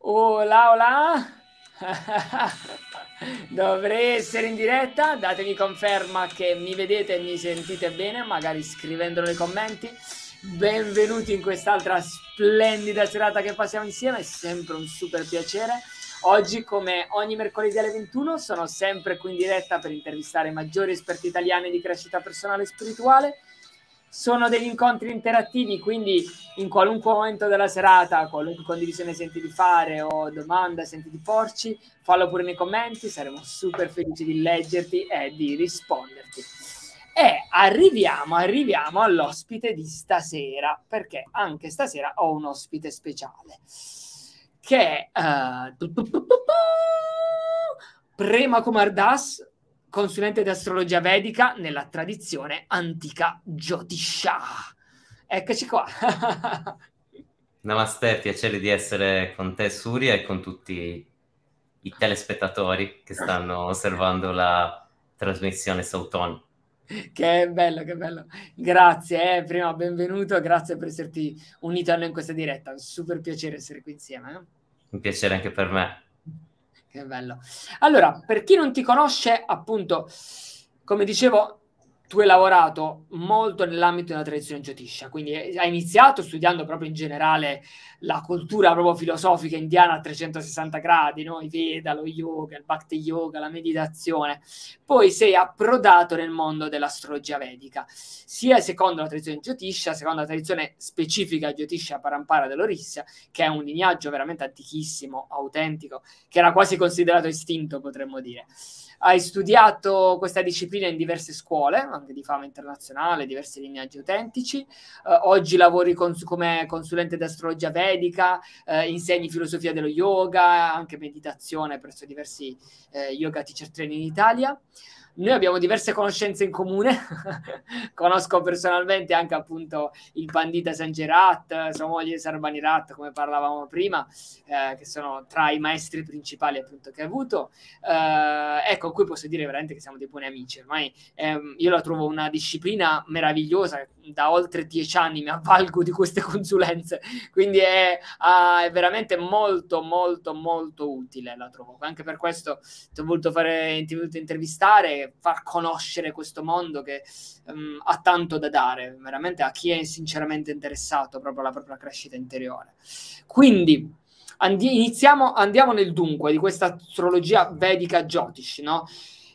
Hola, oh, oh, hola. Dovrei essere in diretta, datemi conferma che mi vedete e mi sentite bene, magari scrivendolo nei commenti. Benvenuti in quest'altra splendida serata che passiamo insieme, è sempre un super piacere. Oggi, come ogni mercoledì alle 21, sono sempre qui in diretta per intervistare i maggiori esperti italiani di crescita personale e spirituale sono degli incontri interattivi, quindi in qualunque momento della serata, qualunque condivisione senti di fare o domanda senti di porci, fallo pure nei commenti, saremo super felici di leggerti e di risponderti. E arriviamo, arriviamo all'ospite di stasera, perché anche stasera ho un ospite speciale, che è eh, uh, Prema Kumardas, consulente di astrologia vedica nella tradizione antica Jyotisha. Eccoci qua. Namaste, piacere di essere con te Surya e con tutti i telespettatori che stanno osservando la trasmissione Sauton. Che bello, che bello. Grazie, eh, prima benvenuto, grazie per esserti unito a noi in questa diretta. Un super piacere essere qui insieme. Eh? Un piacere anche per me. Che bello. Allora, per chi non ti conosce, appunto, come dicevo, tu hai lavorato molto nell'ambito della tradizione jyotisha, quindi hai iniziato studiando proprio in generale la cultura proprio filosofica indiana a 360 gradi, no? i Veda, lo yoga, il Bhakti Yoga, la meditazione, poi sei approdato nel mondo dell'astrologia vedica, sia secondo la tradizione jyotisha, secondo la tradizione specifica jyotisha parampara dell'Orissa, che è un lignaggio veramente antichissimo, autentico, che era quasi considerato estinto, potremmo dire. Hai studiato questa disciplina in diverse scuole, anche di fama internazionale, diversi lineaggi autentici. Eh, oggi lavori cons- come consulente di astrologia vedica, eh, insegni filosofia dello yoga, anche meditazione presso diversi eh, yoga teacher training in Italia noi abbiamo diverse conoscenze in comune. Conosco personalmente anche appunto il bandita Sangerat, sua moglie Sarbanirat, come parlavamo prima, eh, che sono tra i maestri principali appunto che ha avuto. Eh, ecco, qui posso dire veramente che siamo dei buoni amici. Ormai ehm, io la trovo una disciplina meravigliosa da oltre dieci anni mi avvalgo di queste consulenze, quindi è, uh, è veramente molto, molto, molto utile la trovo. Anche per questo ti ho voluto, fare, ti ho voluto intervistare, far conoscere questo mondo che um, ha tanto da dare veramente a chi è sinceramente interessato proprio alla propria crescita interiore. Quindi andi- iniziamo, andiamo nel dunque di questa astrologia vedica Jyotish, no?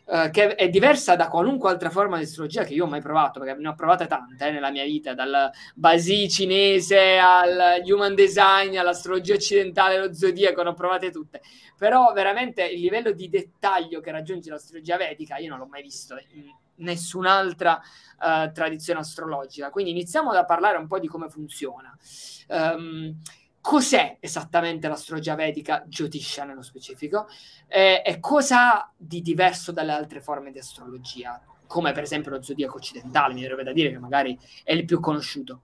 Eh, che è diversa da qualunque altra forma di astrologia che io ho mai provato, perché ne ho provate tante eh, nella mia vita, dal Basi cinese al human design, all'astrologia occidentale, lo zodiaco, ne ho provate tutte. Però veramente il livello di dettaglio che raggiunge l'astrologia vedica io non l'ho mai visto in nessun'altra eh, tradizione astrologica. Quindi iniziamo da parlare un po' di come funziona. Um, cos'è esattamente l'astrologia vedica, Jyotisha nello specifico, eh, e cosa di diverso dalle altre forme di astrologia, come per esempio lo zodiaco occidentale, mi verrebbe da dire che magari è il più conosciuto.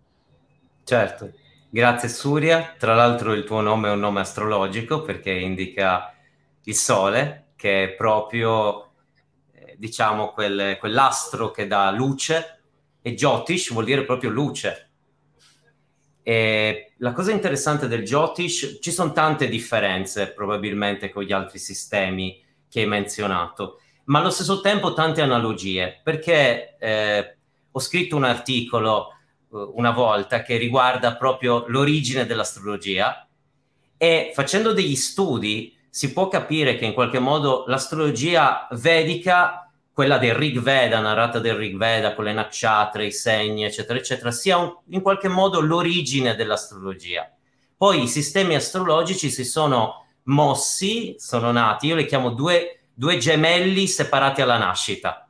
Certo, grazie Surya. Tra l'altro il tuo nome è un nome astrologico perché indica il sole, che è proprio, eh, diciamo, quel, quell'astro che dà luce, e Jyotish vuol dire proprio luce e la cosa interessante del Jyotish, ci sono tante differenze probabilmente con gli altri sistemi che hai menzionato, ma allo stesso tempo tante analogie, perché eh, ho scritto un articolo eh, una volta che riguarda proprio l'origine dell'astrologia e facendo degli studi si può capire che in qualche modo l'astrologia vedica quella del Rig Veda, narrata del Rig Veda con le nacciatre, i segni, eccetera, eccetera, sia un, in qualche modo l'origine dell'astrologia. Poi i sistemi astrologici si sono mossi, sono nati, io li chiamo due, due gemelli separati alla nascita,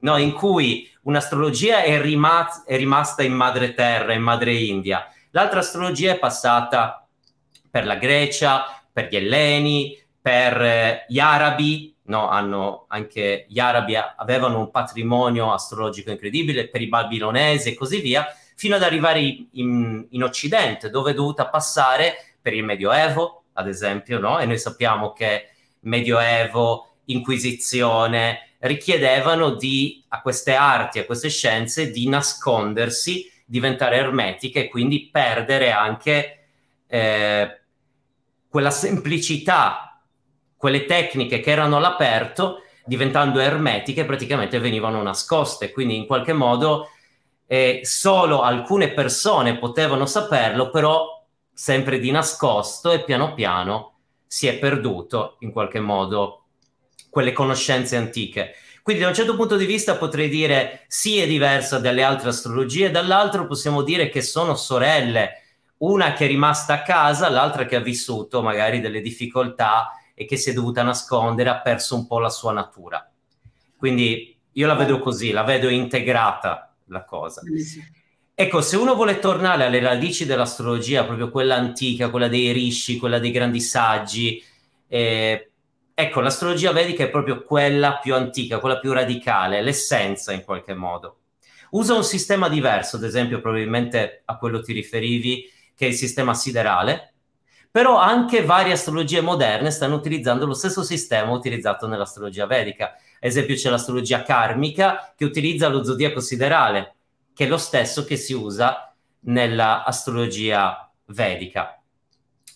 no? in cui un'astrologia è, rima- è rimasta in madre terra, in madre India, l'altra astrologia è passata per la Grecia, per gli Elleni, per eh, gli arabi, no, hanno anche gli arabi avevano un patrimonio astrologico incredibile, per i babilonesi e così via, fino ad arrivare in, in Occidente, dove è dovuta passare per il Medioevo, ad esempio, no? E noi sappiamo che Medioevo, Inquisizione, richiedevano di, a queste arti, a queste scienze, di nascondersi, diventare ermetiche e quindi perdere anche eh, quella semplicità quelle tecniche che erano all'aperto diventando ermetiche praticamente venivano nascoste, quindi in qualche modo eh, solo alcune persone potevano saperlo, però sempre di nascosto e piano piano si è perduto in qualche modo quelle conoscenze antiche. Quindi da un certo punto di vista potrei dire sì è diversa dalle altre astrologie, dall'altro possiamo dire che sono sorelle, una che è rimasta a casa, l'altra che ha vissuto magari delle difficoltà e che si è dovuta nascondere, ha perso un po' la sua natura. Quindi io la vedo così, la vedo integrata la cosa. Ecco, se uno vuole tornare alle radici dell'astrologia, proprio quella antica, quella dei rishi, quella dei grandi saggi, eh, ecco, l'astrologia vedica è proprio quella più antica, quella più radicale, l'essenza in qualche modo. Usa un sistema diverso, ad esempio, probabilmente a quello ti riferivi, che è il sistema siderale, però anche varie astrologie moderne stanno utilizzando lo stesso sistema utilizzato nell'astrologia vedica. Ad esempio c'è l'astrologia karmica che utilizza lo zodiaco siderale, che è lo stesso che si usa nell'astrologia vedica.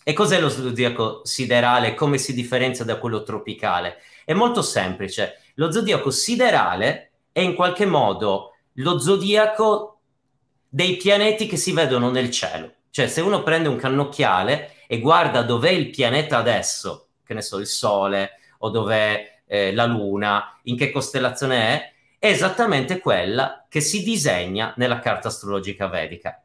E cos'è lo zodiaco siderale? Come si differenzia da quello tropicale? È molto semplice. Lo zodiaco siderale è in qualche modo lo zodiaco dei pianeti che si vedono nel cielo. Cioè, se uno prende un cannocchiale e guarda dov'è il pianeta adesso, che ne so, il Sole o dov'è eh, la Luna, in che costellazione è, è esattamente quella che si disegna nella carta astrologica vedica.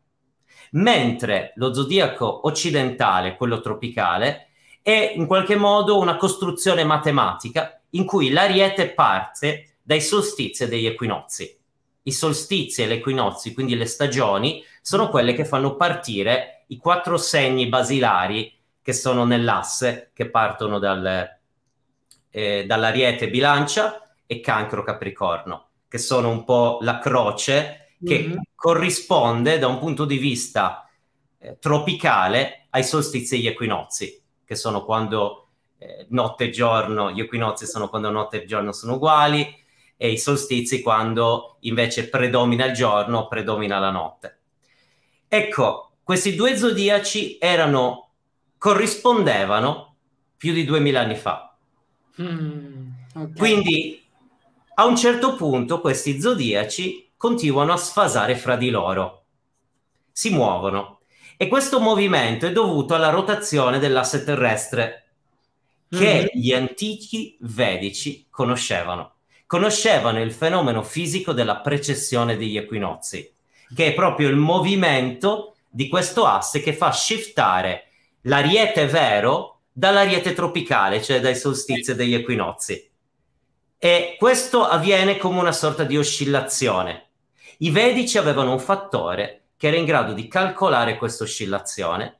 Mentre lo zodiaco occidentale, quello tropicale, è in qualche modo una costruzione matematica in cui l'ariete parte dai solstizi e degli equinozi. I solstizi e gli equinozi, quindi le stagioni, sono quelle che fanno partire i quattro segni basilari che sono nell'asse, che partono dal, eh, dall'ariete bilancia e cancro capricorno, che sono un po' la croce che mm-hmm. corrisponde da un punto di vista eh, tropicale ai solstizi e gli equinozi, che sono quando eh, notte e giorno, gli equinozi sono quando notte e giorno sono uguali e i solstizi quando invece predomina il giorno, predomina la notte. Ecco, questi due zodiaci erano, corrispondevano più di 2000 anni fa. Mm, okay. Quindi a un certo punto questi zodiaci continuano a sfasare fra di loro, si muovono e questo movimento è dovuto alla rotazione dell'asse terrestre che mm. gli antichi vedici conoscevano. Conoscevano il fenomeno fisico della precessione degli equinozi, che è proprio il movimento di questo asse che fa shiftare l'ariete vero dall'ariete tropicale, cioè dai solstizi e dagli equinozi. E questo avviene come una sorta di oscillazione. I vedici avevano un fattore che era in grado di calcolare questa oscillazione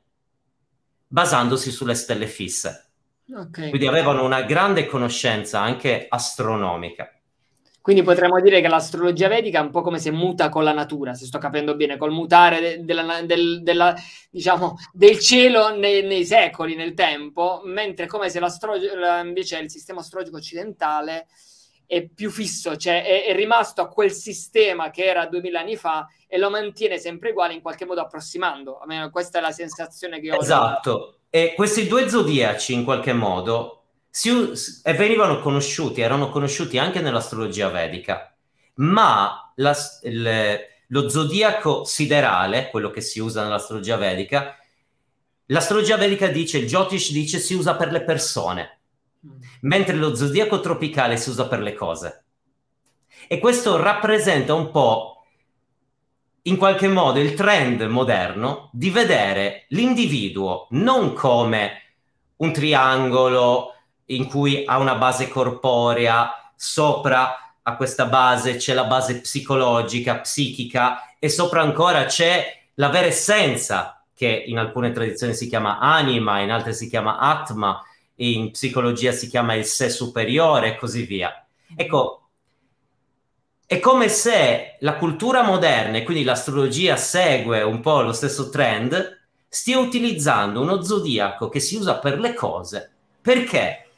basandosi sulle stelle fisse. Okay. Quindi avevano una grande conoscenza anche astronomica. Quindi potremmo dire che l'astrologia vedica è un po' come se muta con la natura, se sto capendo bene, col mutare de- della, del, della, diciamo, del, cielo nei, nei, secoli, nel tempo, mentre come se invece il sistema astrologico occidentale è più fisso, cioè è, è, rimasto a quel sistema che era 2000 anni fa e lo mantiene sempre uguale, in qualche modo approssimando. questa è la sensazione che ho. Esatto. E questi due zodiaci, in qualche modo, si, e venivano conosciuti, erano conosciuti anche nell'astrologia vedica, ma la, il, lo zodiaco siderale, quello che si usa nell'astrologia vedica, l'astrologia vedica dice, il Jyotish dice, si usa per le persone, mentre lo zodiaco tropicale si usa per le cose. E questo rappresenta un po', in qualche modo, il trend moderno di vedere l'individuo non come un triangolo, in cui ha una base corporea, sopra a questa base c'è la base psicologica, psichica e sopra ancora c'è la vera essenza che in alcune tradizioni si chiama anima, in altre si chiama atma, in psicologia si chiama il sé superiore e così via. Ecco, è come se la cultura moderna, e quindi l'astrologia segue un po' lo stesso trend, stia utilizzando uno zodiaco che si usa per le cose. Perché?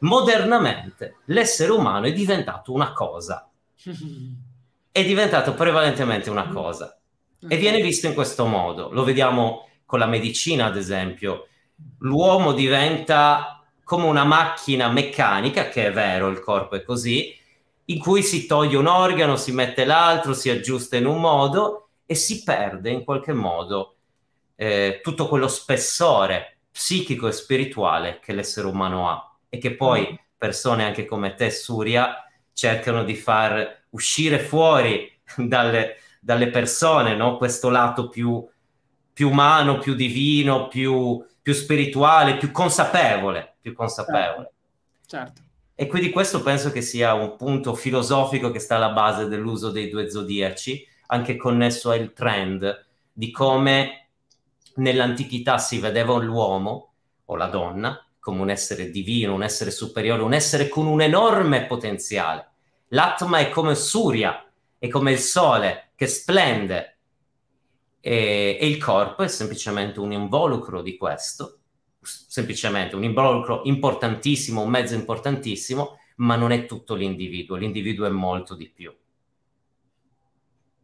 modernamente l'essere umano è diventato una cosa. È diventato prevalentemente una cosa. E viene visto in questo modo. Lo vediamo con la medicina, ad esempio. L'uomo diventa come una macchina meccanica, che è vero, il corpo è così, in cui si toglie un organo, si mette l'altro, si aggiusta in un modo e si perde in qualche modo eh, tutto quello spessore psichico e spirituale che l'essere umano ha e che poi mm. persone anche come te, Surya, cercano di far uscire fuori dalle, dalle persone no? questo lato più, più, umano, più divino, più, più spirituale, più consapevole. Più consapevole. Certo, certo. E quindi questo penso che sia un punto filosofico che sta alla base dell'uso dei due zodiaci, anche connesso al trend di come nell'antichità si vedeva l'uomo o la donna come un essere divino, un essere superiore, un essere con un enorme potenziale. L'atma è come Surya, è come il sole che splende e, e il corpo è semplicemente un involucro di questo, semplicemente un involucro importantissimo, un mezzo importantissimo, ma non è tutto l'individuo, l'individuo è molto di più.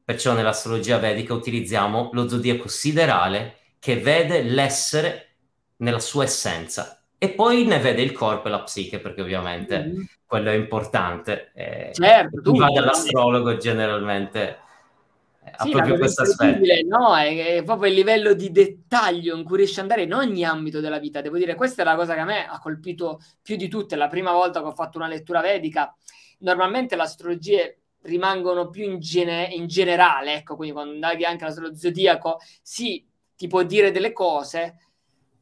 Perciò nell'astrologia vedica utilizziamo lo zodiaco siderale che vede l'essere nella sua essenza, e poi ne vede il corpo e la psiche, perché ovviamente mm-hmm. quello è importante. Eh, certo, chi va dall'astrologo generalmente eh, ha sì, proprio questo aspetto. No, è, è, proprio il livello di dettaglio in cui riesce ad andare in ogni ambito della vita. Devo dire, questa è la cosa che a me ha colpito più di tutte. La prima volta che ho fatto una lettura vedica, normalmente le astrologie rimangono più in, gene- in, generale, ecco, quindi quando indaghi anche allo zodiaco, sì, ti può dire delle cose,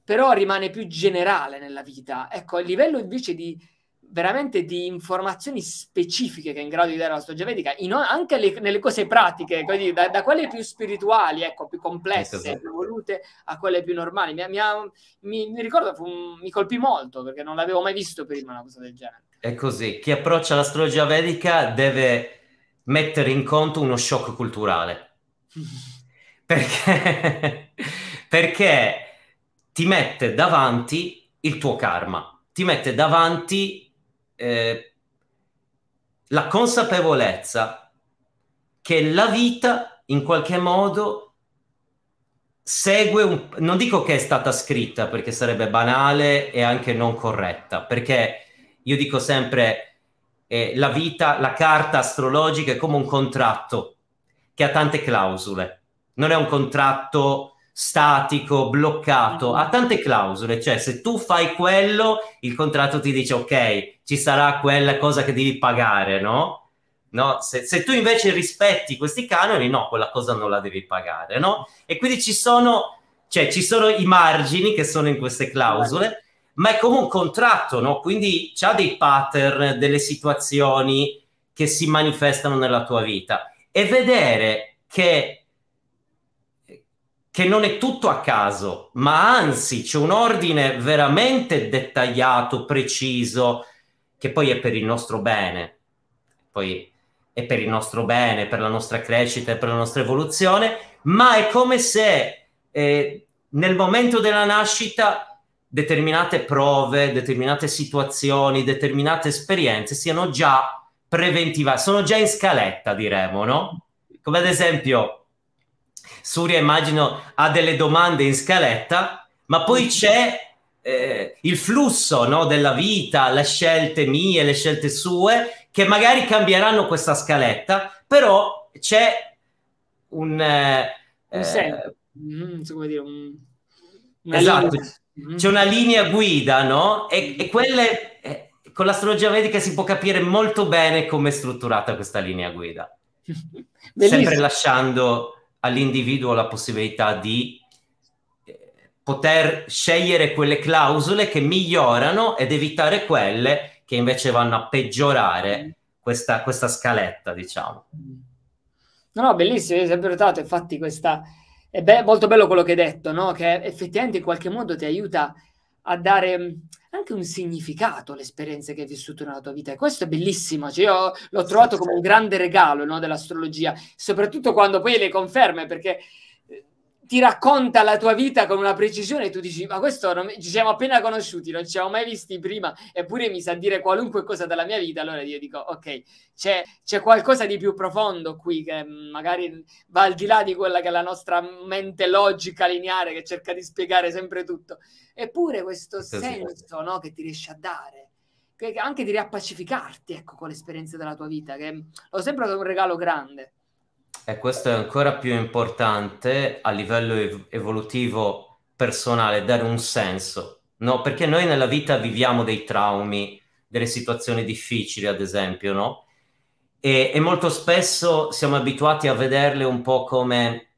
però rimane più generale nella vita. Ecco, a livello invece di veramente di informazioni specifiche che è in grado di dare la storia vedica, anche le, nelle cose pratiche, quindi da, da, quelle più spirituali, ecco, più complesse, esatto. più volute, a quelle più normali. Mi, mi, mi, mi ricordo, un, mi colpì molto perché non l'avevo mai visto prima una cosa del genere. È così, chi approccia l'astrologia vedica deve mettere in conto uno shock culturale. perché, perché ti mette davanti il tuo karma, ti mette davanti eh, la consapevolezza che la vita in qualche modo segue un... non dico che è stata scritta perché sarebbe banale e anche non corretta, perché io dico sempre eh, la vita, la carta astrologica è come un contratto che ha tante clausole. Non è un contratto statico, bloccato, mhm. ha tante clausole, cioè se tu fai quello, il contratto ti dice ok, ci sarà quella cosa che devi pagare, no? No, se, se tu invece rispetti questi canoni, no, quella cosa non la devi pagare, no? E quindi ci sono, cioè, ci sono i margini che sono in queste clausole, certo. ma è come un contratto, no? Quindi c'ha dei pattern, delle situazioni che si manifestano nella tua vita. E vedere che che non è tutto a caso, ma anzi c'è un ordine veramente dettagliato, preciso, che poi è per il nostro bene, poi è per il nostro bene, per la nostra crescita e per la nostra evoluzione, ma è come se eh, nel momento della nascita determinate prove, determinate situazioni, determinate esperienze siano già preventivate, sono già in scaletta, diremo, no? Come ad esempio Surya immagino ha delle domande in scaletta, ma poi mm. c'è eh, il flusso no, della vita, le scelte mie, le scelte sue, che magari cambieranno questa scaletta, però c'è un... Eh, un eh, senso, mm-hmm, come dire, un, una esatto, linea. c'è mm-hmm. una linea guida, no? E, e mm-hmm. quelle... Eh, con l'astrologia vedica si può capire molto bene come è strutturata questa linea guida, sempre lasciando all'individuo la possibilità di eh, poter scegliere quelle clausole che migliorano ed evitare quelle che invece vanno a peggiorare mm. questa, questa scaletta, diciamo. No, no, bellissimo, hai sempre notato, infatti questa... È be- molto bello quello che hai detto, no? che effettivamente in qualche modo ti aiuta a a dare mm, anche un significato all'esperienza che hai vissuto nella tua vita. E questo è bellissimo. Cioè, io l'ho trovato come un grande regalo no, dell'astrologia, soprattutto quando poi le conferme, perché ti racconta la tua vita con una precisione e tu dici ma questo non... ci siamo appena conosciuti non ci siamo mai visti prima eppure mi sa dire qualunque cosa della mia vita allora io dico ok c'è, c'è qualcosa di più profondo qui che mm, magari va al di là di quella che è la nostra mente logica lineare che cerca di spiegare sempre tutto eppure questo senso no, che ti riesce a dare che, anche di riappacificarti ecco con l'esperienza della tua vita che mm, l'ho sempre dato un regalo grande e questo è ancora più importante a livello ev- evolutivo personale, dare un senso, no? Perché noi nella vita viviamo dei traumi, delle situazioni difficili, ad esempio, no? E, e molto spesso siamo abituati a vederle un po' come,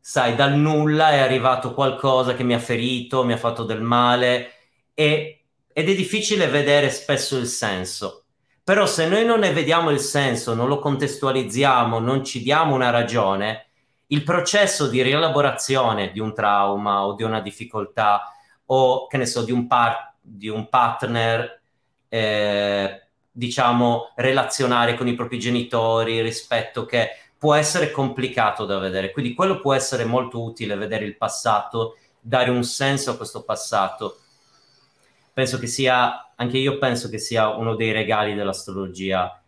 sai, dal nulla è arrivato qualcosa che mi ha ferito, mi ha fatto del male e, ed è difficile vedere spesso il senso. Però se noi non ne vediamo il senso, non lo contestualizziamo, non ci diamo una ragione, il processo di rielaborazione di un trauma o di una difficoltà o, che ne so, di un, par- di un partner, eh, diciamo, relazionare con i propri genitori rispetto che può essere complicato da vedere. Quindi quello può essere molto utile, vedere il passato, dare un senso a questo passato penso che sia, anche io penso che sia uno dei regali dell'astrologia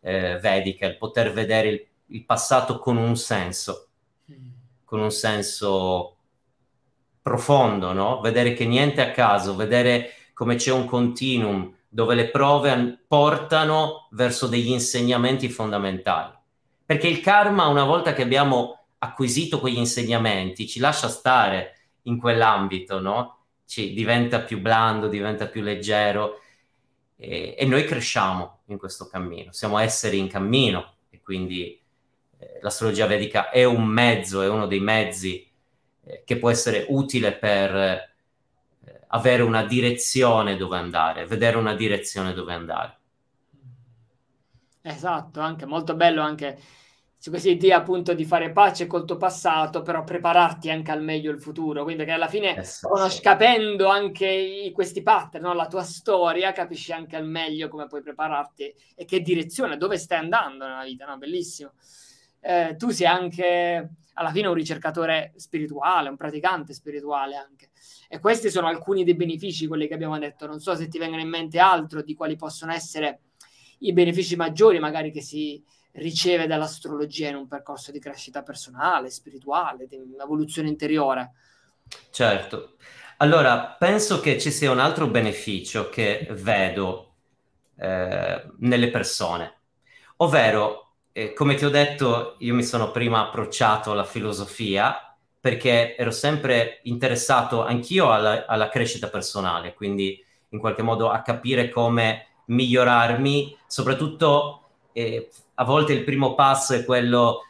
eh, vedica, il poter vedere il, il passato con un senso, con un senso profondo, no? Vedere che niente è a caso, vedere come c'è un continuum dove le prove portano verso degli insegnamenti fondamentali. Perché il karma, una volta che abbiamo acquisito quegli insegnamenti, ci lascia stare in quell'ambito, no? ci diventa più blando, diventa più leggero e, e, noi cresciamo in questo cammino, siamo esseri in cammino e quindi eh, l'astrologia vedica è un mezzo, è uno dei mezzi eh, che può essere utile per eh, avere una direzione dove andare, vedere una direzione dove andare. Esatto, anche molto bello anche su questa idea appunto di fare pace col tuo passato, però prepararti anche al meglio il futuro, quindi che alla fine esatto. conosci, capendo anche i, questi pattern, no? la tua storia, capisci anche al meglio come puoi prepararti e che direzione, dove stai andando nella vita, no? bellissimo. Eh, tu sei anche alla fine un ricercatore spirituale, un praticante spirituale anche. E questi sono alcuni dei benefici, quelli che abbiamo detto. Non so se ti vengono in mente altro di quali possono essere i benefici maggiori magari che si, riceve dall'astrologia in un percorso di crescita personale, spirituale, di evoluzione interiore. Certo. Allora, penso che ci sia un altro beneficio che vedo eh, nelle persone, ovvero, eh, come ti ho detto, io mi sono prima approcciato alla filosofia perché ero sempre interessato anch'io alla, alla crescita personale, quindi in qualche modo a capire come migliorarmi, soprattutto e a volte il primo passo è quello,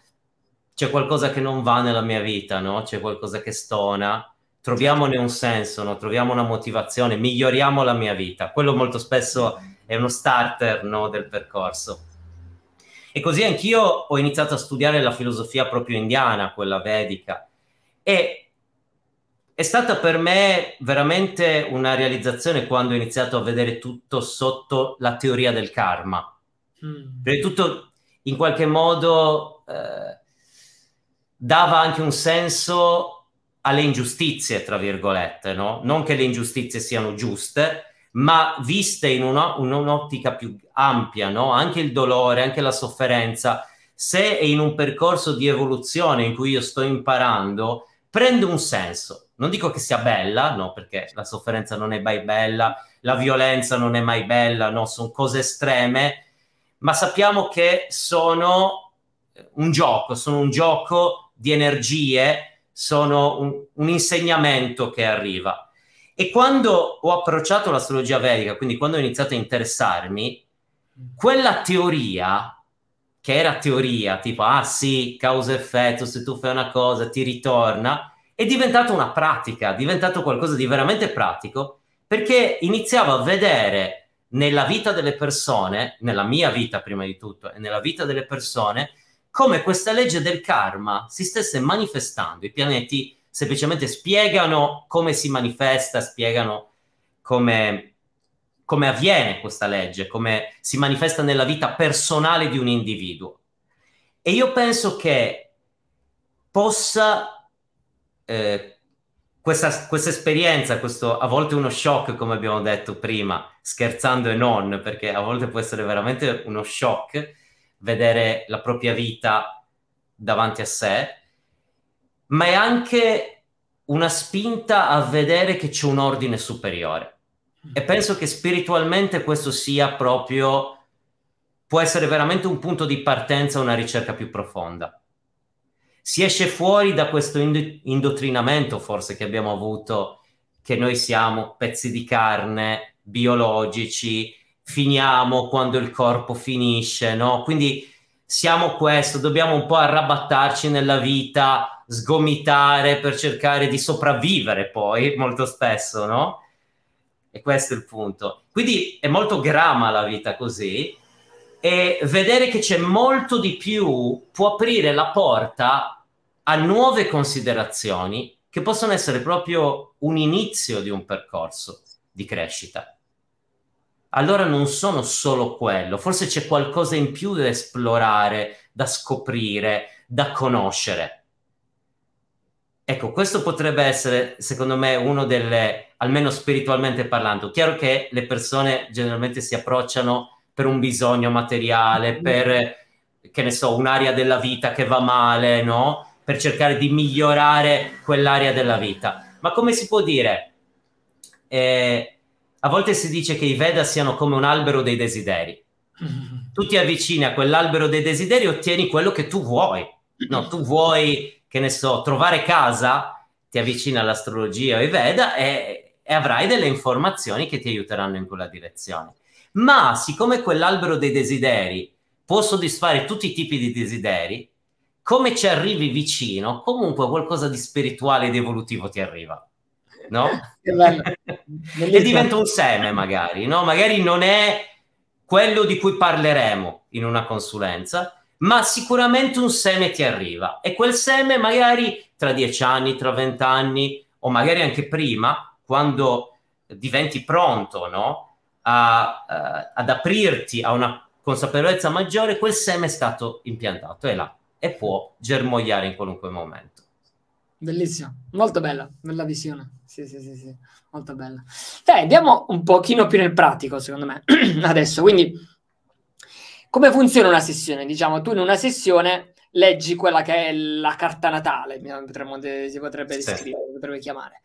c'è qualcosa che non va nella mia vita, no? C'è qualcosa che stona, troviamone un senso, no? troviamo una motivazione, miglioriamo la mia vita. Quello molto spesso è uno starter no? del percorso. E così anch'io ho iniziato a studiare la filosofia proprio indiana, quella vedica, e è stata per me veramente una realizzazione quando ho iniziato a vedere tutto sotto la teoria del karma Mm. Perché tutto in qualche modo eh, dava anche un senso alle ingiustizie, tra virgolette, no? Non che le ingiustizie siano giuste, ma viste in una, un'ottica più ampia, no? Anche il dolore, anche la sofferenza, se è in un percorso di evoluzione in cui io sto imparando, prende un senso. Non dico che sia bella, no, perché la sofferenza non è mai bella, la violenza non è mai bella, no, sono cose estreme, ma sappiamo che sono un gioco, sono un gioco di energie, sono un, un insegnamento che arriva. E quando ho approcciato l'astrologia vedica, quindi quando ho iniziato a interessarmi, quella teoria che era teoria, tipo ah sì, causa-effetto, se tu fai una cosa ti ritorna, è diventata una pratica, è diventato qualcosa di veramente pratico, perché iniziavo a vedere nella vita delle persone, nella mia vita prima di tutto, e nella vita delle persone, come questa legge del karma si stesse manifestando. I pianeti semplicemente spiegano come si manifesta, spiegano come, come avviene questa legge, come si manifesta nella vita personale di un individuo. E io penso che possa eh, questa, questa, esperienza, questo a volte uno shock, come abbiamo detto prima, scherzando e non, perché a volte può essere veramente uno shock vedere la propria vita davanti a sé, ma è anche una spinta a vedere che c'è un ordine superiore. E penso che spiritualmente questo sia proprio, può essere veramente un punto di partenza a una ricerca più profonda si esce fuori da questo indottrinamento forse che abbiamo avuto, che noi siamo pezzi di carne, biologici, finiamo quando il corpo finisce, no? Quindi siamo questo, dobbiamo un po' arrabattarci nella vita, sgomitare per cercare di sopravvivere poi, molto spesso, no? E questo è il punto. Quindi è molto grama la vita così, e vedere che c'è molto di più può aprire la porta a nuove considerazioni che possono essere proprio un inizio di un percorso di crescita. Allora non sono solo quello, forse c'è qualcosa in più da esplorare, da scoprire, da conoscere. Ecco, questo potrebbe essere, secondo me, uno delle, almeno spiritualmente parlando, chiaro che le persone generalmente si approcciano per un bisogno materiale, mm. per che ne so, un'area della vita che va male, no? Per cercare di migliorare quell'area della vita. Ma come si può dire? Eh, a volte si dice che i Veda siano come un albero dei desideri. Tu ti avvicini a quell'albero dei desideri e ottieni quello che tu vuoi. No, tu vuoi, che ne so, trovare casa, ti avvicini all'astrologia o ai Veda e, e avrai delle informazioni che ti aiuteranno in quella direzione ma siccome quell'albero dei desideri può soddisfare tutti i tipi di desideri, come ci arrivi vicino, comunque qualcosa di spirituale ed evolutivo ti arriva. No? e diventa un seme magari, no? Magari non è quello di cui parleremo in una consulenza, ma sicuramente un seme ti arriva e quel seme magari tra dieci anni, tra vent'anni o magari anche prima, quando diventi pronto, no? a, eh, ad aprirti a una consapevolezza maggiore, quel seme è stato impiantato, è là e può germogliare in qualunque momento. Bellissimo, molto bella, bella visione. Sì, sì, sì, sì, molto bella. Dai, andiamo un pochino più nel pratico, secondo me, adesso. Quindi, come funziona una sessione? Diciamo, tu in una sessione leggi quella che è la carta natale, potremmo, si potrebbe descrivere, sì. potrebbe chiamare.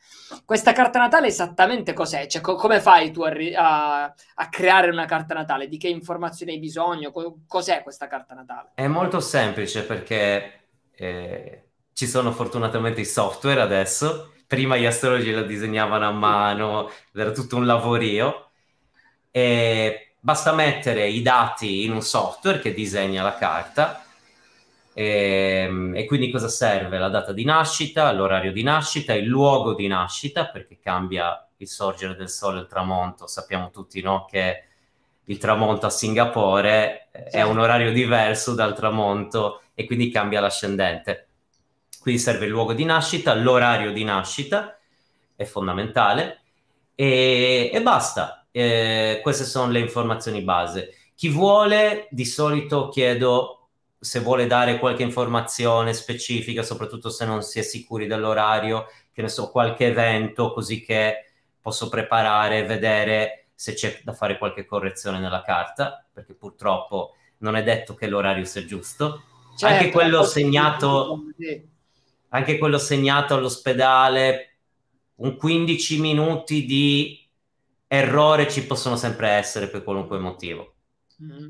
Questa carta natale esattamente cos'è? Cioè, co- come fai tu a, ri- a-, a, creare una carta natale? Di che informazioni hai bisogno? Co- cos'è questa carta natale? È molto semplice perché eh, ci sono fortunatamente i software adesso. Prima gli astrologi la disegnavano a mano, era tutto un lavorio. E basta mettere i dati in un software che disegna la carta e, ehm, e, quindi cosa serve? La data di nascita, l'orario di nascita, il luogo di nascita, perché cambia il sorgere del sole e il tramonto. Sappiamo tutti no, che il tramonto a Singapore eh, è un orario diverso dal tramonto e quindi cambia l'ascendente. Quindi serve il luogo di nascita, l'orario di nascita, è fondamentale, e, e basta. Eh, queste sono le informazioni base. Chi vuole, di solito chiedo se vuole dare qualche informazione specifica, soprattutto se non si è sicuri dell'orario, che ne so, qualche evento così che posso preparare e vedere se c'è da fare qualche correzione nella carta, perché purtroppo non è detto che l'orario sia giusto. Certo, anche, quello segnato, anche quello segnato all'ospedale, un 15 minuti di errore ci possono sempre essere per qualunque motivo. Mm-hmm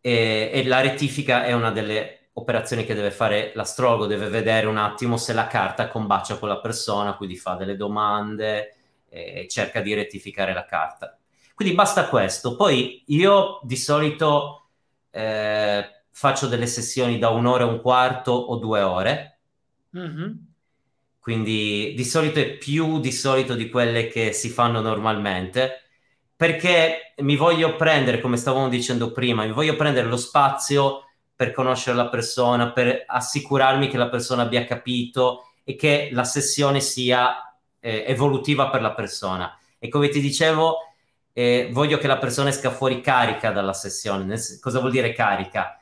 e, e la rettifica è una delle operazioni che deve fare l'astrologo, deve vedere un attimo se la carta combacia con la persona, quindi fa delle domande e cerca di rettificare la carta. Quindi basta questo. Poi io di solito eh, faccio delle sessioni da un'ora e un quarto o due ore. Mm-hmm. Quindi di solito è più di solito di quelle che si fanno normalmente perché mi voglio prendere, come stavamo dicendo prima, mi voglio prendere lo spazio per conoscere la persona, per assicurarmi che la persona abbia capito e che la sessione sia eh, evolutiva per la persona. E come ti dicevo, eh, voglio che la persona esca fuori carica dalla sessione. Cosa vuol dire carica?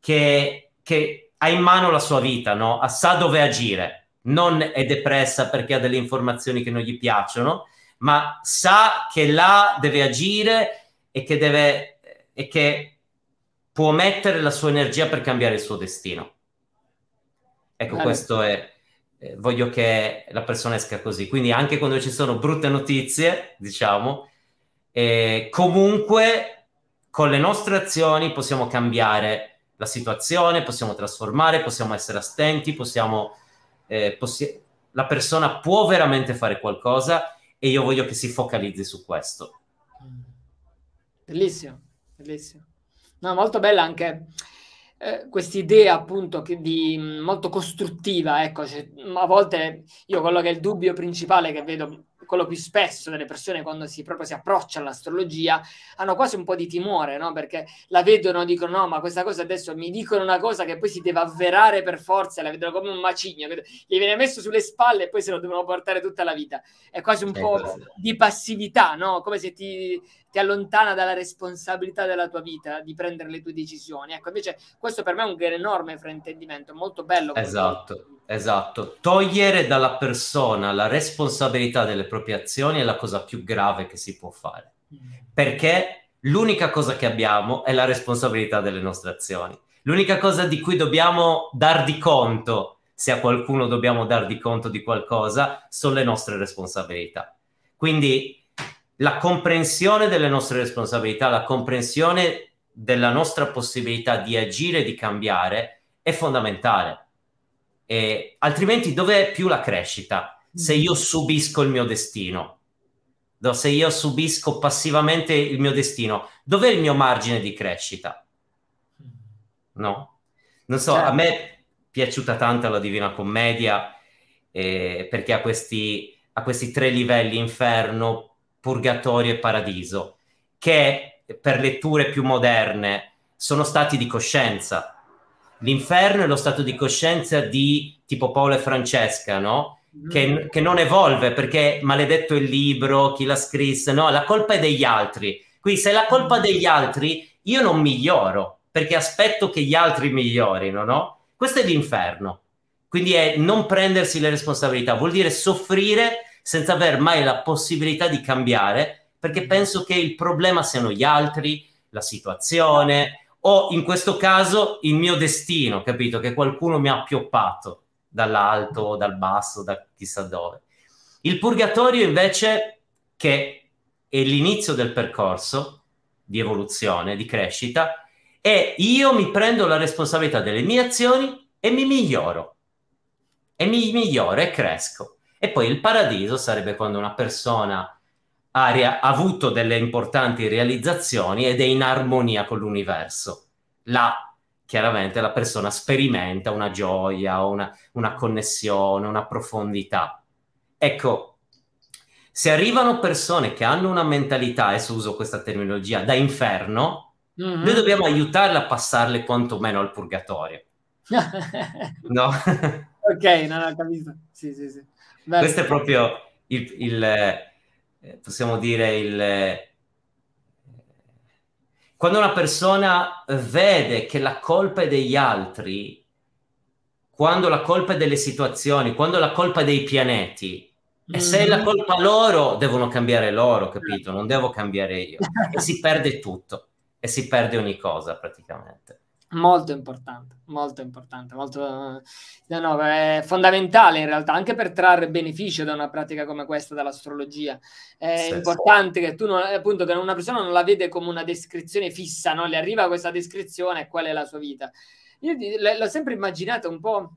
Che, che ha in mano la sua vita, no? sa dove agire, non è depressa perché ha delle informazioni che non gli piacciono, ma sa che là deve agire e che, deve, e che può mettere la sua energia per cambiare il suo destino. Ecco, allora. questo è, eh, voglio che la persona esca così. Quindi anche quando ci sono brutte notizie, diciamo, eh, comunque con le nostre azioni possiamo cambiare la situazione, possiamo trasformare, possiamo essere astenti, possiamo, eh, possi- la persona può veramente fare qualcosa e io voglio che si focalizzi su questo. Bellissimo, bellissimo. No, molto bella anche eh, questa idea appunto di, mm, molto costruttiva, ecco, cioè, a volte io quello che è il dubbio principale che vedo quello più spesso delle persone quando si, proprio si approccia all'astrologia, hanno quasi un po' di timore, no? Perché la vedono, dicono no, ma questa cosa adesso mi dicono una cosa che poi si deve avverare per forza, la vedono come un macigno, gli viene messo sulle spalle e poi se lo devono portare tutta la vita. È quasi un eh, po' di passività, no? Come se ti ti allontana dalla responsabilità della tua vita di prendere le tue decisioni. Ecco, invece questo per me è un enorme fraintendimento, molto bello. Esatto, questo. esatto. Togliere dalla persona la responsabilità delle proprie azioni è la cosa più grave che si può fare, perché l'unica cosa che abbiamo è la responsabilità delle nostre azioni. L'unica cosa di cui dobbiamo dar di conto, se a qualcuno dobbiamo dar di conto di qualcosa, sono le nostre responsabilità. Quindi la comprensione delle nostre responsabilità, la comprensione della nostra possibilità di agire, di cambiare, è fondamentale. E, altrimenti dov'è più la crescita? Se io subisco il mio destino, se io subisco passivamente il mio destino, dov'è il mio margine di crescita? No? Non so, certo. a me è piaciuta tanto la Divina Commedia eh, perché ha questi, ha questi tre livelli, inferno, Purgatorio e Paradiso, che per letture più moderne sono stati di coscienza. L'inferno è lo stato di coscienza di tipo Paolo e Francesca, no? Mm. Che, che, non evolve perché maledetto il libro, chi l'ha scrisse, no, la colpa è degli altri. Quindi se è la colpa mm. degli altri, io non miglioro perché aspetto che gli altri migliorino, no? Questo è l'inferno. Quindi è non prendersi le responsabilità, vuol dire soffrire senza aver mai la possibilità di cambiare, perché mm. penso che il problema siano gli altri, la situazione o in questo caso il mio destino, capito? Che qualcuno mi ha pioppato dall'alto, dal basso, da chissà dove. Il purgatorio invece, che è l'inizio del percorso di evoluzione, di crescita, è io mi prendo la responsabilità delle mie azioni e mi miglioro. E mi miglioro e cresco. E poi il paradiso sarebbe quando una persona ha, ha avuto delle importanti realizzazioni ed è in armonia con l'universo. Là, chiaramente, la persona sperimenta una gioia, una, una connessione, una profondità. Ecco, se arrivano persone che hanno una mentalità, adesso uso questa terminologia, da inferno, mm-hmm. noi dobbiamo aiutarle a passarle quantomeno al purgatorio. no? ok, non ho capito. Sì, sì, sì. Bello. Questo è proprio il, il eh, possiamo dire il eh, quando una persona vede che la colpa è degli altri, quando la colpa è delle situazioni, quando la colpa è dei pianeti, e se è la mhm. colpa loro, devono cambiare loro, capito? Non devo cambiare io. E si perde tutto, e si perde ogni cosa praticamente. Molto importante, molto importante, molto, eh, no, no, è fondamentale in realtà, anche per trarre beneficio da una pratica come questa dall'astrologia. È sì, importante che tu, non, eh, appunto, che una persona non la vede come una descrizione fissa, no? le arriva questa descrizione e qual è la sua vita. Io l'ho sempre immaginata un po'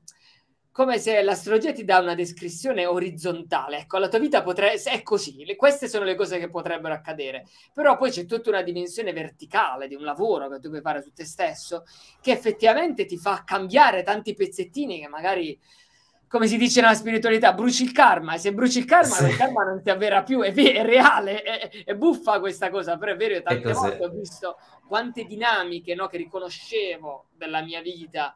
come se l'astrologia ti dà una descrizione orizzontale. Ecco, la tua vita potrebbe... È così, le, queste sono le cose che potrebbero accadere. Però poi c'è tutta una dimensione verticale di un lavoro che tu puoi fare su te stesso, che effettivamente ti fa cambiare tanti pezzettini che magari... Come si dice nella spiritualità, bruci il karma, e se bruci il karma, sì. il karma non ti avverrà più, è, è reale, è, è, buffa questa cosa, però è vero, io tante volte ho visto quante dinamiche no, che riconoscevo della mia vita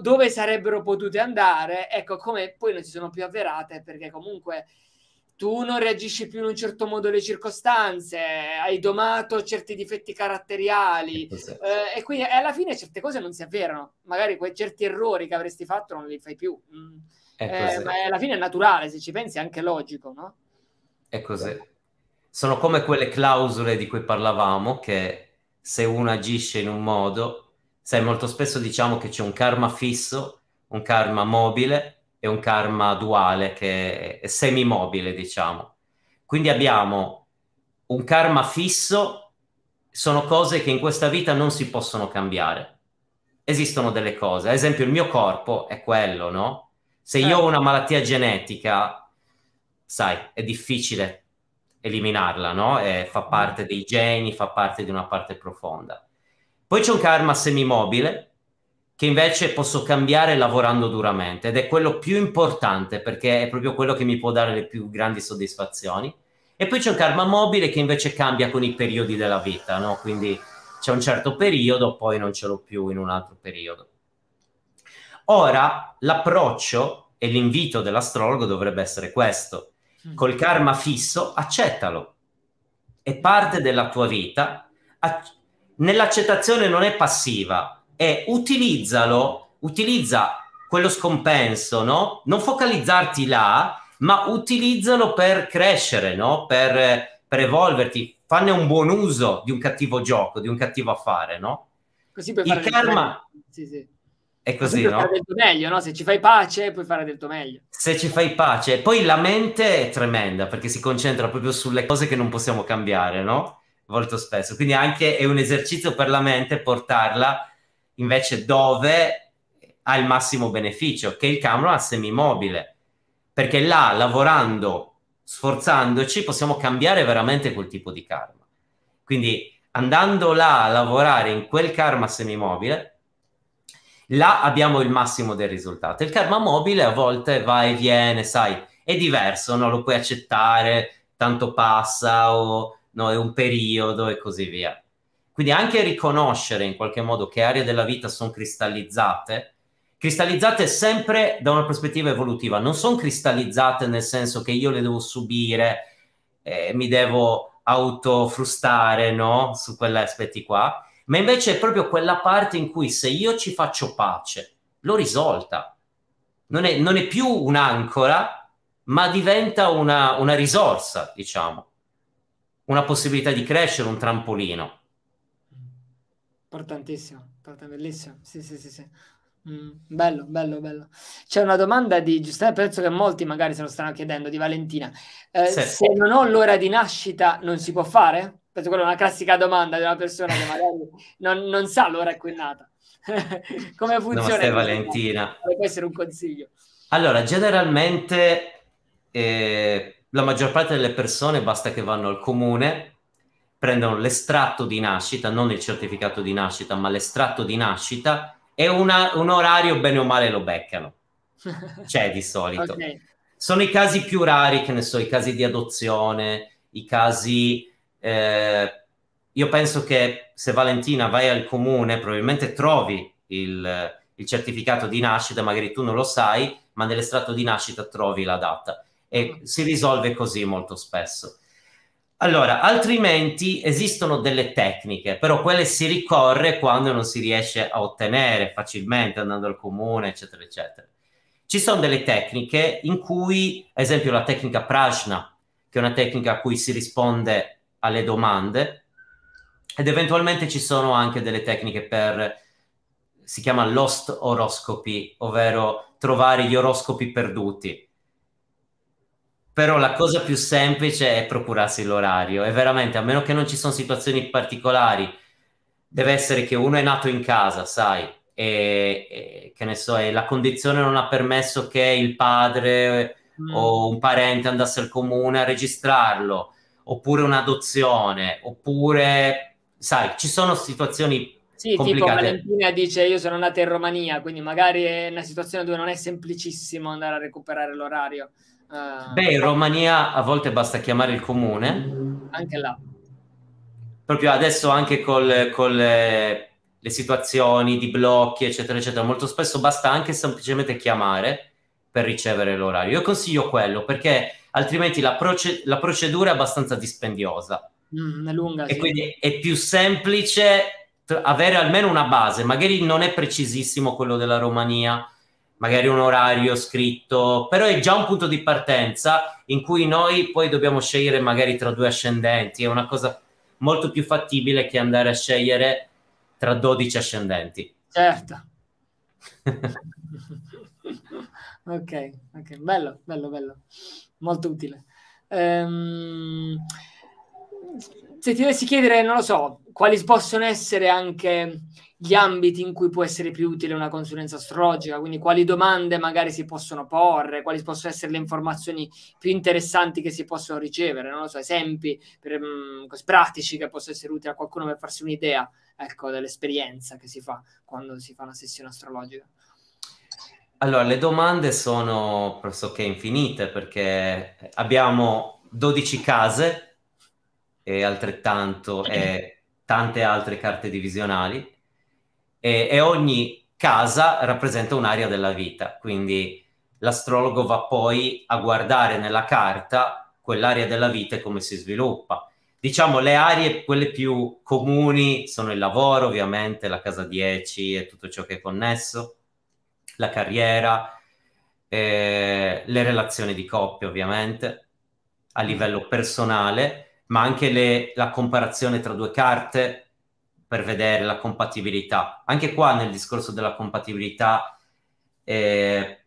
dove sarebbero potute andare, ecco come poi non si sono più avverate perché comunque tu non reagisci più in un certo modo alle circostanze, hai domato certi difetti caratteriali eh, e quindi alla fine certe cose non si avverano, magari quei certi errori che avresti fatto non li fai più, mm. eh, ma alla fine è naturale, se ci pensi è anche logico, no? È così. Sono come quelle clausole di cui parlavamo che se uno agisce in un modo Sai, molto spesso diciamo che c'è un karma fisso, un karma mobile e un karma duale che è semimobile, diciamo. Quindi abbiamo un karma fisso, sono cose che in questa vita non si possono cambiare. Esistono delle cose, ad esempio il mio corpo è quello, no? Se io ho certo. una malattia genetica, sai, è difficile eliminarla, no? E fa mm. parte dei geni, fa parte di una parte profonda poi c'è un karma semimobile che invece posso cambiare lavorando duramente ed è quello più importante perché è proprio quello che mi può dare le più grandi soddisfazioni. E poi c'è un karma mobile che invece cambia con i periodi della vita, no? Quindi c'è un certo periodo, poi non ce l'ho più in un altro periodo. Ora, l'approccio e l'invito dell'astrologo dovrebbe essere questo. Mm. Col karma fisso, accettalo. È parte della tua vita. Ac- nell'accettazione non è passiva, è utilizzalo, utilizza quello scompenso, no? Non focalizzarti là, ma utilizzalo per crescere, no? Per, per evolverti, fanne un buon uso di un cattivo gioco, di un cattivo affare, no? Così puoi fare karma. Sì, sì. È così, no? Fare del tuo meglio, no? Se ci fai pace, puoi fare del tuo meglio. Se ci fai pace, poi la mente è tremenda perché si concentra proprio sulle cose che non possiamo cambiare, no? molto spesso. Quindi anche è un esercizio per la mente portarla invece dove ha il massimo beneficio, che è il camera semimobile. Perché là, lavorando, sforzandoci, possiamo cambiare veramente quel tipo di karma. Quindi andando là a lavorare in quel karma semimobile, là abbiamo il massimo del risultato. Il karma mobile a volte va e viene, sai, è diverso, non lo puoi accettare, tanto passa o no, è un periodo e così via. Quindi anche riconoscere in qualche modo che aree della vita sono cristallizzate, cristallizzate sempre da una prospettiva evolutiva, non sono cristallizzate nel senso che io le devo subire, eh, mi devo autofrustare no? su quegli aspetti qua, ma invece è proprio quella parte in cui se io ci faccio pace, l'ho risolta. Non è, non è più un'ancora, ma diventa una, una risorsa, diciamo una possibilità di crescere, un trampolino. Importantissimo, bellissimo. Sì, sì, sì, sì. Mm, bello, bello, bello. C'è una domanda di Giuseppe, penso che molti magari se lo stanno chiedendo, di Valentina. Eh, sì. Se non ho l'ora di nascita, non si può fare? Penso quella è una classica domanda di una persona che magari non, non sa l'ora in cui è nata. Come funziona? Namaste, Valentina. Può essere un consiglio. Allora, generalmente... Eh la maggior parte delle persone basta che vanno al comune, prendono l'estratto di nascita, non il certificato di nascita, ma l'estratto di nascita e una, un orario bene o male lo beccano. C'è di solito. okay. Sono i casi più rari, che ne so, i casi di adozione, i casi... Eh, io penso che se Valentina vai al comune probabilmente trovi il, il certificato di nascita, magari tu non lo sai, ma nell'estratto di nascita trovi la data e mm. si risolve così molto spesso. Allora, altrimenti esistono delle tecniche, però quelle si ricorre quando non si riesce a ottenere facilmente andando al comune, eccetera, eccetera. Ci sono delle tecniche in cui, ad esempio, la tecnica Prashna, che è una tecnica a cui si risponde alle domande, ed eventualmente ci sono anche delle tecniche per, si chiama lost oroscopy, ovvero trovare gli oroscopi perduti però la cosa più semplice è procurarsi l'orario e veramente a meno che non ci sono situazioni particolari deve essere che uno è nato in casa sai e, e che ne so e la condizione non ha permesso che il padre mm. o un parente andasse al comune a registrarlo oppure un'adozione oppure sai ci sono situazioni sì, tipo Valentina dice io sono andata in Romania, quindi magari è una situazione dove non è semplicissimo andare a recuperare l'orario. Ah. Beh, in Romania a volte basta chiamare il comune. Anche là. Proprio adesso anche col, col, eh, le situazioni di blocchi, eccetera, eccetera, molto spesso basta anche semplicemente chiamare per ricevere l'orario. Io consiglio quello perché altrimenti la, proce- la procedura è abbastanza dispendiosa. Mm, è lunga, e sì. quindi è più semplice avere almeno una base, magari non è precisissimo quello della Romania, magari un orario scritto, però è già un punto di partenza in cui noi poi dobbiamo scegliere magari tra due ascendenti, è una cosa molto più fattibile che andare a scegliere tra 12 ascendenti. Certo. ok, ok, bello, bello, bello, molto utile. Ehm, se ti dovessi chiedere, non lo so, quali possono essere anche gli ambiti in cui può essere più utile una consulenza astrologica, quindi quali domande magari si possono porre, quali possono essere le informazioni più interessanti che si possono ricevere, non lo so, esempi per, mh, mm, pratici che possono essere utili a qualcuno per farsi un'idea ecco, dell'esperienza che si fa quando si fa una sessione astrologica. Allora, le domande sono pressoché infinite perché abbiamo 12 case e altrettanto e tante altre carte divisionali e, e ogni casa rappresenta un'area della vita, quindi l'astrologo va poi a guardare nella carta quell'area della vita e come si sviluppa. Diciamo le aree, quelle più comuni, sono il lavoro ovviamente, la casa 10 e tutto ciò che è connesso, la carriera, eh, le relazioni di coppia ovviamente, a mm. livello personale, ma anche le, la comparazione tra due carte, per vedere la compatibilità. Anche qua nel discorso della compatibilità, eh,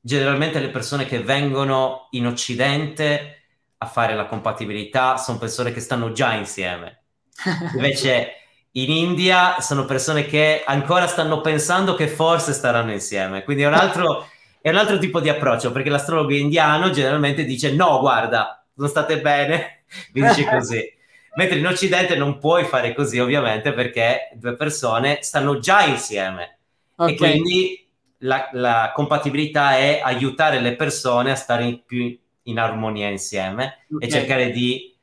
generalmente le persone che vengono in Occidente a fare la compatibilità sono persone che stanno già insieme. Invece in India sono persone che ancora stanno pensando che forse staranno insieme. Quindi è un altro, è un altro tipo di approccio, perché l'astrologo indiano generalmente dice no, guarda, non state bene, vi dice così. Mentre in Occidente non puoi fare così, ovviamente, perché due persone stanno già insieme. Okay. E quindi la, la, compatibilità è aiutare le persone a stare in, più in armonia insieme okay. e cercare di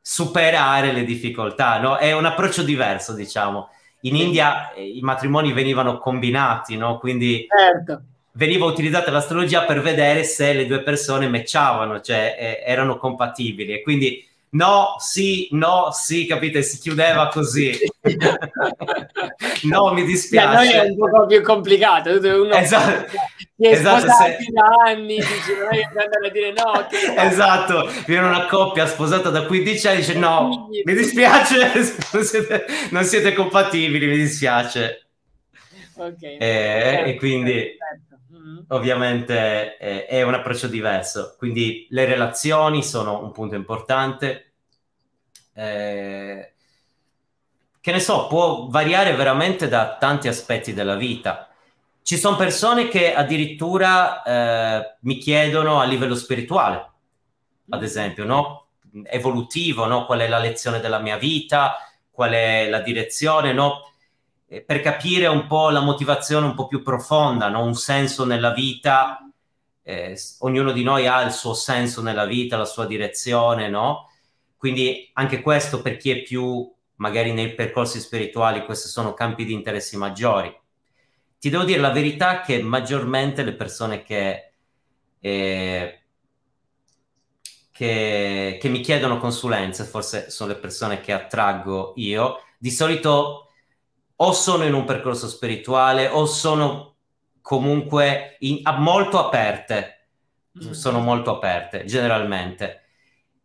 superare le difficoltà. No? È un approccio diverso, diciamo. In India eh, i matrimoni venivano combinati, no? quindi certo. veniva utilizzata l'astrologia per vedere se le due persone matchavano, cioè eh, erano compatibili. E quindi no, sì, no, sì, capite? Si chiudeva così. no, mi dispiace. Per noi è un po' più complicato. Uno esatto. Ti è esatto, se... da anni, dici, non è a dire no. Esatto, viene una coppia sposata da 15 anni, dice no, mi dispiace, non siete, non siete compatibili, mi dispiace. Okay, eh, certo, e quindi... Certo Mm-hmm. Ovviamente è, eh, è un approccio diverso, quindi le relazioni sono un punto importante. Eh, che ne so, può variare veramente da tanti aspetti della vita. Ci sono persone che addirittura eh, mi chiedono a livello spirituale, ad mm-hmm. esempio, no? evolutivo, no? qual è la lezione della mia vita, qual è la direzione, no? Eh, per capire un po' la motivazione un po' più profonda, no? un senso nella vita. Eh, ognuno di noi ha il suo senso nella vita, la sua direzione, no? Quindi anche questo per chi è più, magari nei percorsi spirituali, questi sono campi di interessi maggiori. Ti devo dire la verità che maggiormente le persone che, eh, che, che mi chiedono consulenze, forse sono le persone che attraggo io, di solito o sono in un percorso spirituale o sono comunque in, a, molto aperte, mm-hmm. sono molto aperte generalmente.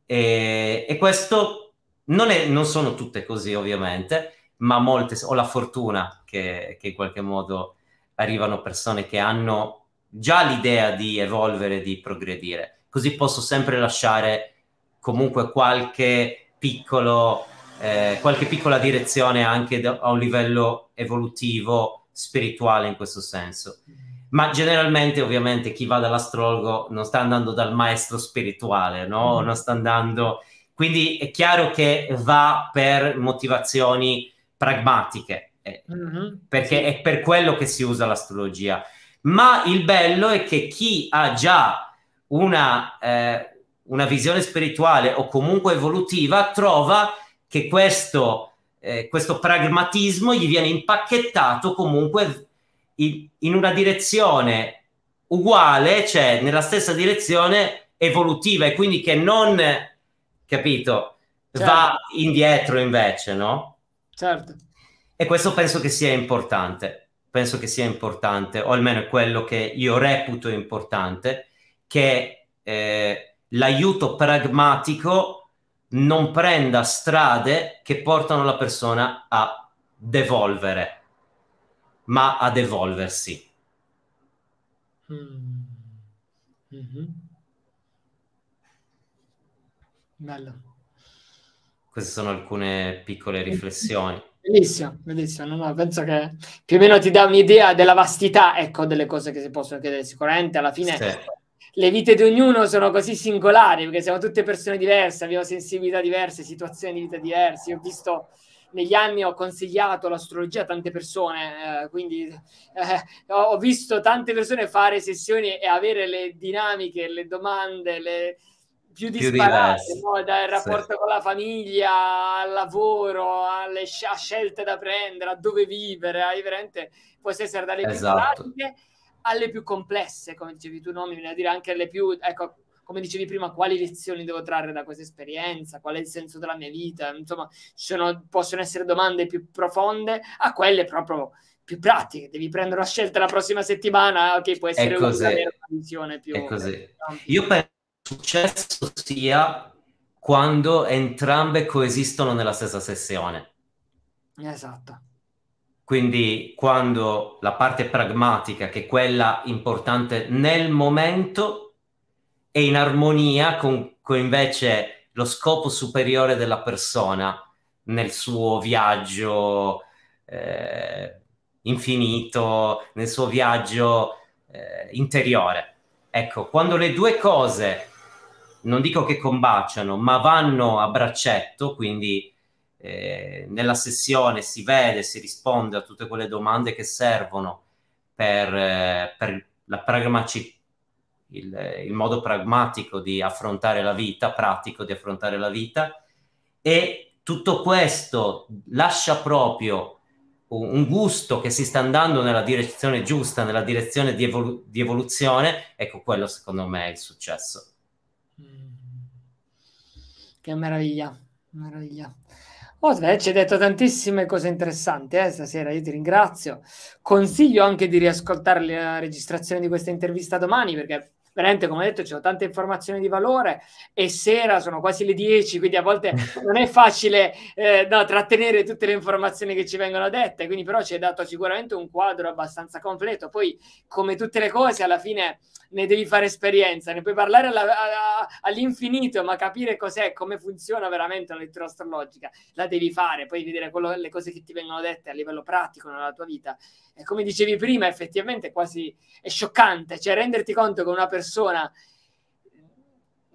E, e questo non, è, non, sono tutte così ovviamente, ma molte, ho la fortuna che, che in qualche modo arrivano persone che hanno già l'idea di evolvere, di progredire, così posso sempre lasciare comunque qualche piccolo eh, qualche piccola direzione anche da, a un livello evolutivo, spirituale in questo senso. Ma generalmente, ovviamente, chi va dall'astrologo non sta andando dal maestro spirituale, no? Mm. Non sta andando... Quindi è chiaro che va per motivazioni pragmatiche, eh, mm-hmm. perché sì. è per quello che si usa l'astrologia. Ma il bello è che chi ha già una, eh, una visione spirituale o comunque evolutiva trova che questo, eh, questo pragmatismo gli viene impacchettato comunque in, in una direzione uguale, cioè nella stessa direzione evolutiva e quindi che non, capito, certo. va indietro invece, no? Certo. E questo penso che sia importante, penso che sia importante, o almeno è quello che io reputo importante, che eh, l'aiuto pragmatico non prenda strade che portano la persona a devolvere, ma ad evolversi. Mm. hmm Bello. Queste sono alcune piccole riflessioni. Benissimo, benissimo. No, no, penso che più o meno ti dà un'idea della vastità ecco, delle cose che si possono chiedere. Sicuramente alla fine sì le vite di ognuno sono così singolari perché siamo tutte persone diverse, abbiamo sensibilità diverse, situazioni di vita diverse. Io ho visto negli anni ho consigliato l'astrologia a tante persone, eh, quindi eh, ho visto tante persone fare sessioni e avere le dinamiche, le domande, le più disparate, no? dal rapporto sì. con la famiglia, al lavoro, alle sc- scelte da prendere, a dove vivere, hai veramente può essere dalle esatto. più pratiche alle più complesse, come dicevi tu, no? mi viene a dire anche alle più, ecco, come dicevi prima, quali lezioni devo trarre da questa esperienza, qual è il senso della mia vita, insomma, sono, possono essere domande più profonde a quelle proprio più pratiche, devi prendere una scelta la prossima settimana, ok, può essere una visione più... È così. Io penso che successo sia quando entrambe coesistono nella stessa sessione. Esatto. Quindi quando la parte pragmatica, che è quella importante nel momento, è in armonia con, con invece lo scopo superiore della persona nel suo viaggio eh, infinito, nel suo viaggio eh, interiore. Ecco, quando le due cose, non dico che combaciano, ma vanno a braccetto, quindi eh, nella sessione si vede, si risponde a tutte quelle domande che servono per, eh, per la pragmaticità il, il, modo pragmatico di affrontare la vita, pratico di affrontare la vita e tutto questo lascia proprio un gusto che si sta andando nella direzione giusta, nella direzione di, evolu- di evoluzione, ecco quello secondo me è il successo. Mm. Che meraviglia, meraviglia. Oh, beh, ci hai detto tantissime cose interessanti eh, stasera, io ti ringrazio. Consiglio anche di riascoltare la registrazione di questa intervista domani perché veramente come ho detto ci sono tante informazioni di valore e sera sono quasi le 10 quindi a volte non è facile eh, no, trattenere tutte le informazioni che ci vengono dette quindi però ci hai dato sicuramente un quadro abbastanza completo poi come tutte le cose alla fine ne devi fare esperienza ne puoi parlare alla, alla, all'infinito ma capire cos'è come funziona veramente la lettura astrologica la devi fare poi vedere quello, le cose che ti vengono dette a livello pratico nella tua vita come dicevi prima, effettivamente quasi è scioccante, cioè renderti conto che una persona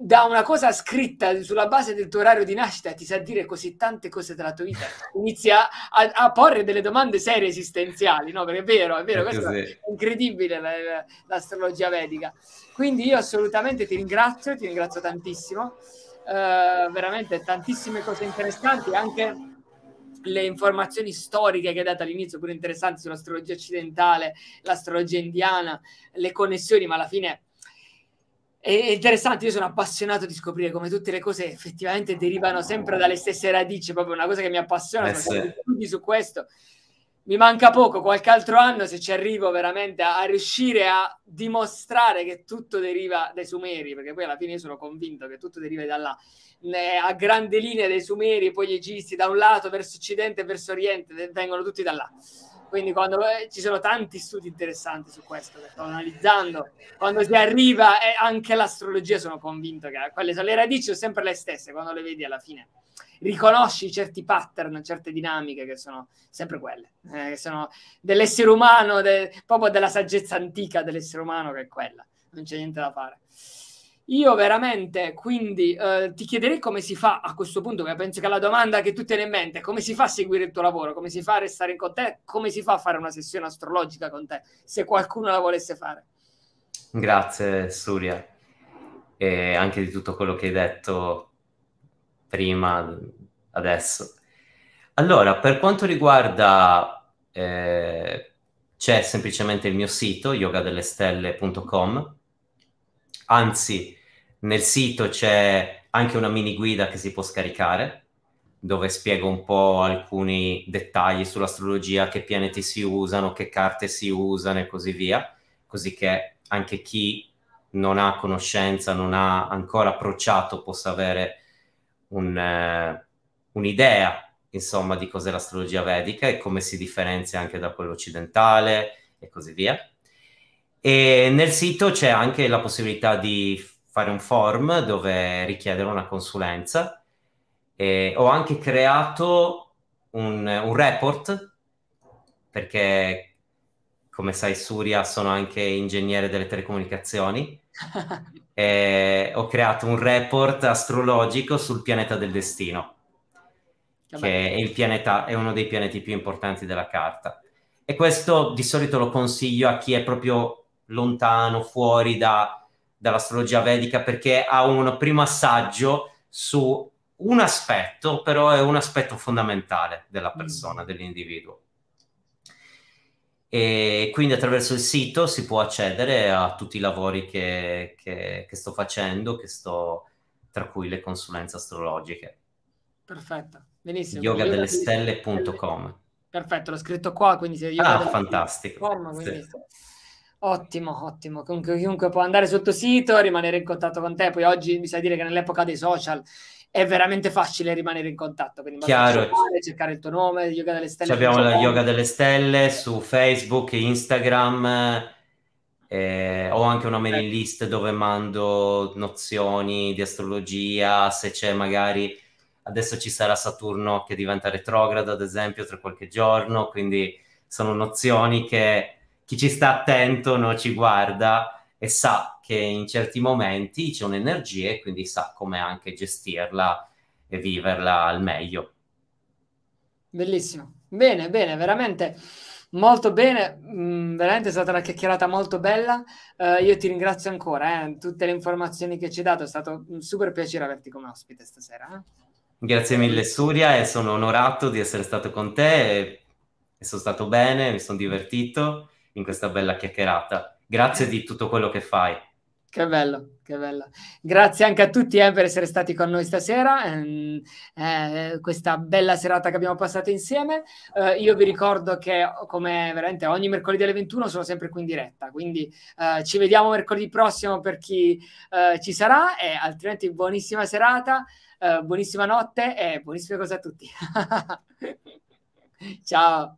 da una cosa scritta sulla base del tuo orario di nascita ti sa dire così tante cose della tua vita, inizia a, a porre delle domande serie esistenziali, no? Perché è vero, è vero, eh, questo è incredibile la, la, l'astrologia vedica. Quindi io assolutamente ti ringrazio, ti ringrazio tantissimo, uh, veramente tantissime cose interessanti, anche le informazioni storiche che hai dato all'inizio, pure interessanti sull'astrologia occidentale, l'astrologia indiana, le connessioni, ma alla fine è interessante, io sono appassionato di scoprire come tutte le cose effettivamente derivano sempre dalle stesse radici, proprio una cosa che mi appassiona, eh sì. studi su questo mi manca poco, qualche altro anno se ci arrivo veramente a, a, riuscire a dimostrare che tutto deriva dai Sumeri, perché poi alla fine sono convinto che tutto deriva da là, a grandi linee dei Sumeri, poi gli Egizi da un lato verso occidente e verso oriente, vengono tutti da là. Quindi quando, eh, ci sono tanti studi interessanti su questo che sto analizzando. Quando si arriva, eh, anche l'astrologia sono convinto che quelle sono le radici sono sempre le stesse, quando le vedi alla fine riconosci certi pattern, certe dinamiche che sono sempre quelle, eh, che sono dell'essere umano, de, proprio della saggezza antica dell'essere umano che è quella, non c'è niente da fare. Io veramente, quindi, eh, ti chiederei come si fa a questo punto, perché penso che la domanda che tu tieni in mente come si fa a seguire il tuo lavoro, come si fa a restare con te, come si fa a fare una sessione astrologica con te, se qualcuno la volesse fare. Grazie Surya, e anche di tutto quello che hai detto prima, adesso. Allora, per quanto riguarda, eh, c'è semplicemente il mio sito yogadellestelle.com Anzi, nel sito c'è anche una mini guida che si può scaricare, dove spiego un po' alcuni dettagli sull'astrologia, che pianeti si usano, che carte si usano e così via, così che anche chi non ha conoscenza, non ha ancora approcciato, possa avere un, eh, un'idea, insomma, di cos'è l'astrologia vedica e come si differenzia anche da quello occidentale e così via. E nel sito c'è anche la possibilità di fare un form dove richiedere una consulenza. E ho anche creato un, un report perché, come sai, Surya sono anche ingegnere delle telecomunicazioni. ho creato un report astrologico sul pianeta del destino, Vabbè. che è, il pianeta, è uno dei pianeti più importanti della carta. E questo di solito lo consiglio a chi è proprio lontano, fuori da, dall'astrologia vedica, perché ha un primo assaggio su un aspetto, però è un aspetto fondamentale della mm. persona, mm. dell'individuo. E quindi attraverso il sito si può accedere a tutti i lavori che, che, che sto facendo, che sto, tra cui le consulenze astrologiche. Perfetto, benissimo. yogadelestelle.com Perfetto, l'ho scritto qua, quindi se io... Ah, fantastico. Forma, quindi... Sì. Ottimo, ottimo. Comunque chiunque può andare sul tuo sito, e rimanere in contatto con te. Poi oggi mi sai dire che nell'epoca dei social è veramente facile rimanere in contatto. Quindi Chiaro. cercare il tuo nome, Yoga delle Stelle. Abbiamo la Yoga delle Stelle su Facebook, Instagram. Eh, ho anche una mailing ecco. list dove mando nozioni di astrologia, se c'è magari... Adesso ci sarà Saturno che diventa retrogrado, ad esempio, tra qualche giorno, quindi sono nozioni che chi ci sta attento no, ci guarda e sa che in certi momenti c'è un'energia e quindi sa come anche gestirla e viverla al meglio. Bellissimo. Bene, bene, veramente molto bene, mh, mm, veramente è stata una chiacchierata molto bella. Uh, io ti ringrazio ancora, eh, tutte le informazioni che ci hai dato, è stato un super piacere averti come ospite stasera. Eh? Grazie mille Suria e sono onorato di essere stato con te e, e sono stato bene, mi sono divertito in questa bella chiacchierata. Grazie di tutto quello che fai. Che bello, che bello. Grazie anche a tutti eh, per essere stati con noi stasera, ehm, eh, questa bella serata che abbiamo passato insieme. Eh, io vi ricordo che come veramente ogni mercoledì alle 21 sono sempre qui in diretta, quindi eh, ci vediamo mercoledì prossimo per chi eh, ci sarà e altrimenti buonissima serata, eh, buonissima notte e buonissime cose a tutti. Ciao.